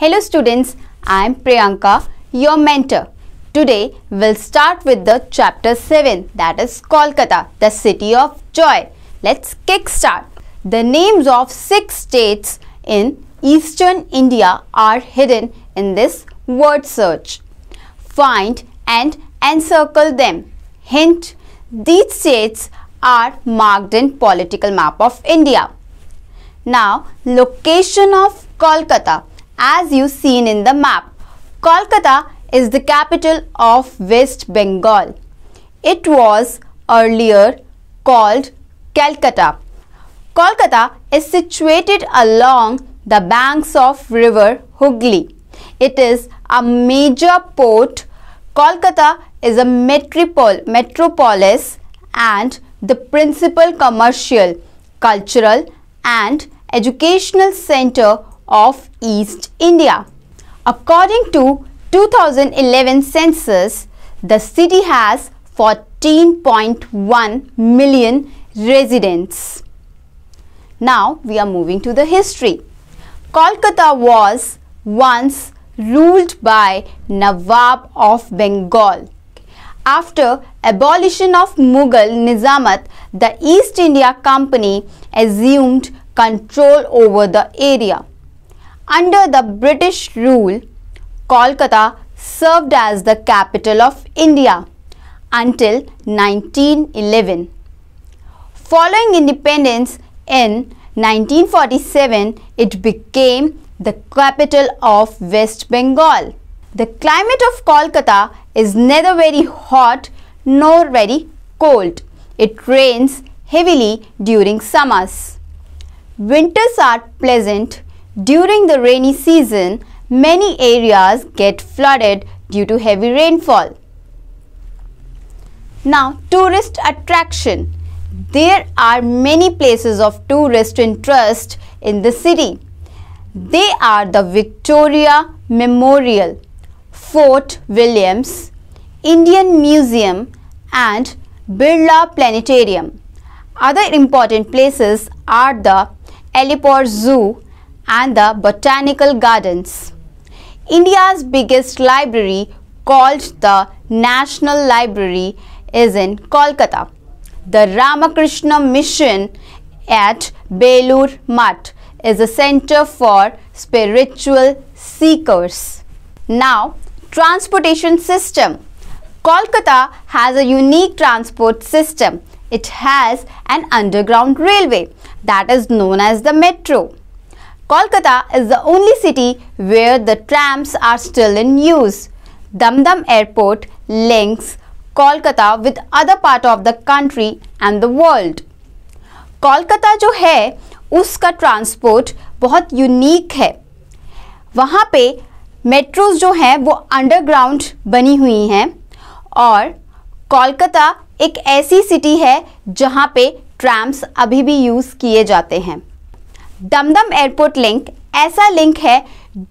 Hello students, I am Priyanka, your mentor. Today we'll start with the chapter 7 that is Kolkata, the city of joy. Let's kickstart. The names of six states in eastern India are hidden in this word search. Find and encircle them. Hint, these states are marked in political map of India. Now, location of Kolkata as you seen in the map. Kolkata is the capital of West Bengal. It was earlier called Calcutta. Kolkata is situated along the banks of river Hooghly. It is a major port. Kolkata is a metropolis and the principal commercial, cultural and educational center of East India. According to 2011 census, the city has 14.1 million residents. Now we are moving to the history. Kolkata was once ruled by Nawab of Bengal. After abolition of Mughal Nizamat, the East India Company assumed control over the area. Under the British rule, Kolkata served as the capital of India until 1911. Following independence in 1947, it became the capital of West Bengal. The climate of Kolkata is neither very hot nor very cold. It rains heavily during summers. Winters are pleasant during the rainy season, many areas get flooded due to heavy rainfall. Now, tourist attraction. There are many places of tourist interest in the city. They are the Victoria Memorial, Fort Williams, Indian Museum and Birla Planetarium. Other important places are the Ellipore Zoo and the Botanical Gardens. India's biggest library called the National Library is in Kolkata. The Ramakrishna Mission at Belur Mutt is a center for spiritual seekers. Now, transportation system. Kolkata has a unique transport system. It has an underground railway that is known as the metro. Kolkata is the only city where the trams are still in use. Damdam Airport links Kolkata with other part of the country and the world. Kolkata जो है उसका transport बहुत unique है वहाँ पे metros जो हैं वो underground बनी हुई हैं और कोलकाता एक ऐसी सिटी है जहाँ पे ट्रैम्स अभी भी यूज़ किए जाते हैं दमदम एयरपोर्ट लिंक ऐसा लिंक है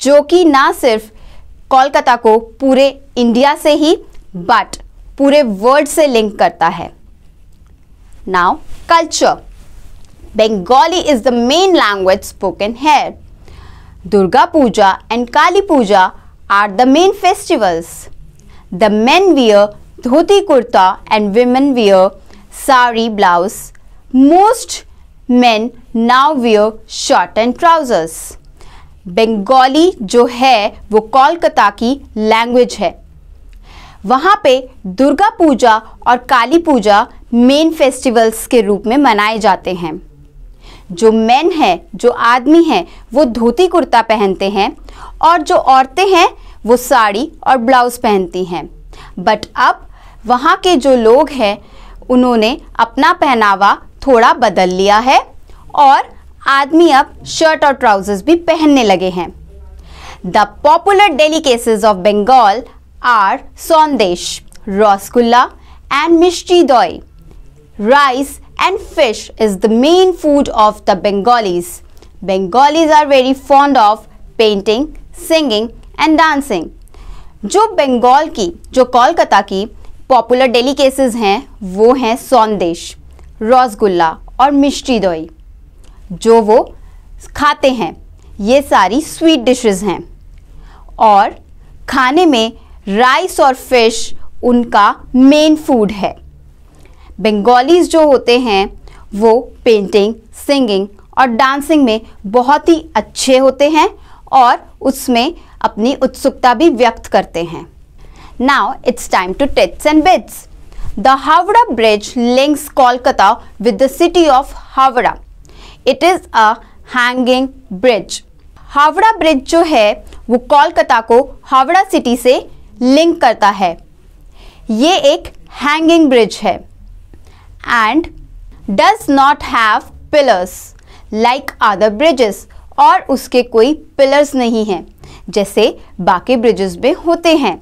जो कि ना सिर्फ कोलकाता को पूरे इंडिया से ही बट पूरे वर्ल्ड से लिंक करता है now culture Bengali is the main language spoken है Durga Puja and Kali Puja are the main festivals the men wear dhoti kurta and women wear sari blouse most men now now shirt and trousers Bengali जो है वो कोलकाता की लैंग्वेज है वहाँ पे दुर्गा पूजा और काली पूजा मेन फेस्टिवल्स के रूप में मनाए जाते हैं जो मेन है जो आदमी हैं वो धोती कुर्ता पहनते हैं और जो औरतें हैं वो साड़ी और ब्लाउज़ पहनती हैं बट अब वहाँ के जो लोग हैं उन्होंने अपना पहनावा थोड़ा बदल लिया है और आदमी अब शर्ट और ट्राउजर्स भी पहनने लगे हैं the popular delicacies of Bengal are sandesh rasgulla and mishti doi rice and fish is the main food of the Bengalis Bengalis are very fond of painting singing and dancing जो बंगाल की जो कोलकाता की पॉपुलर डेलीकेसेस हैं वो हैं सौंदेश रसगुल्ला और मिष्टी दोई जो वो खाते हैं ये सारी स्वीट डिशेस हैं और खाने में राइस और फिश उनका मेन फूड है बंगालीज जो होते हैं वो पेंटिंग सिंगिंग और डांसिंग में बहुत ही अच्छे होते हैं और उसमें अपनी उत्सुकता भी व्यक्त करते हैं now it's time to tips and bits The Howrah Bridge links Kolkata with the city of Howrah It is a hanging bridge. Howrah bridge जो है वो कोलकाता को हावड़ा सिटी से लिंक करता है ये एक हैंगिंग ब्रिज है and does not have pillars like other bridges और उसके कोई पिलर्स नहीं हैं जैसे बाकी ब्रिजेस में होते हैं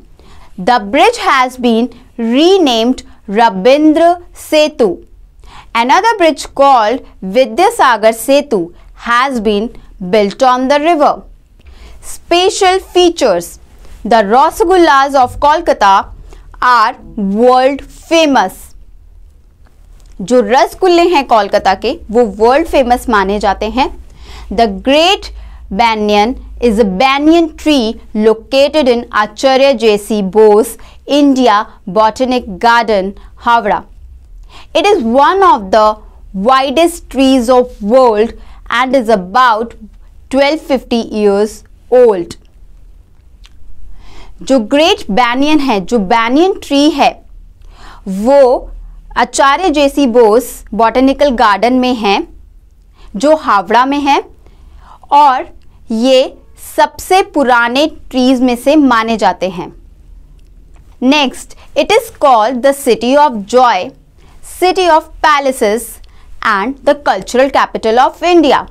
the bridge has been renamed Rabindra Setu. Another bridge called Vidyasagar Setu has been built on the river. Special features The Rasgullas of Kolkata are world famous. जो रसगुल्ले हैं कोलकाता के वो वर्ल्ड फेमस माने जाते हैं the great banyan is a banyan tree located in Acharya J C Bose India Botanic Garden, Havra. It is one of the widest trees of world and is about 1250 years old. जो great banyan है जो banyan tree है वो Acharya J C Bose botanical garden में है जो हावड़ा में है और ये सबसे पुराने ट्रीज में से माने जाते हैं Next, it is called the City of Joy, City of Palaces and the cultural capital of India.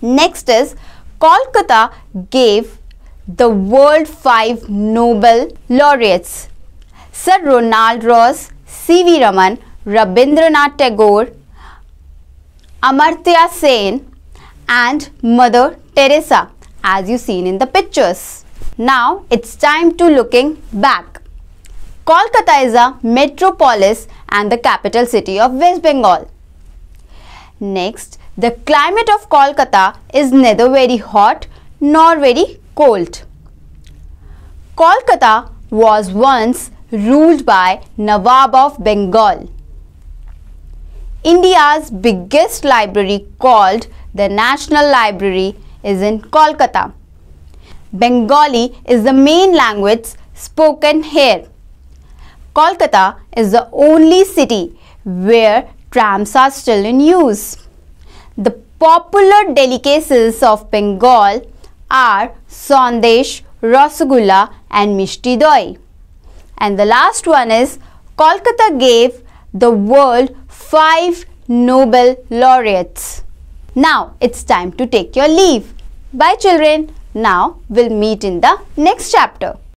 Next is Kolkata gave the world five Nobel laureates Sir Ronald Ross, C.V. Raman, Rabindranath Tagore, Amartya Sen and Mother Teresa as you seen in the pictures. Now it's time to looking back. Kolkata is a metropolis and the capital city of West Bengal. Next, the climate of Kolkata is neither very hot nor very cold. Kolkata was once ruled by Nawab of Bengal. India's biggest library called the National Library is in Kolkata. Bengali is the main language spoken here. Kolkata is the only city where trams are still in use. The popular delicacies of Bengal are sandesh, rasgulla and mishti doi. And the last one is Kolkata gave the world five Nobel laureates. Now it's time to take your leave. Bye children. Now, we'll meet in the next chapter.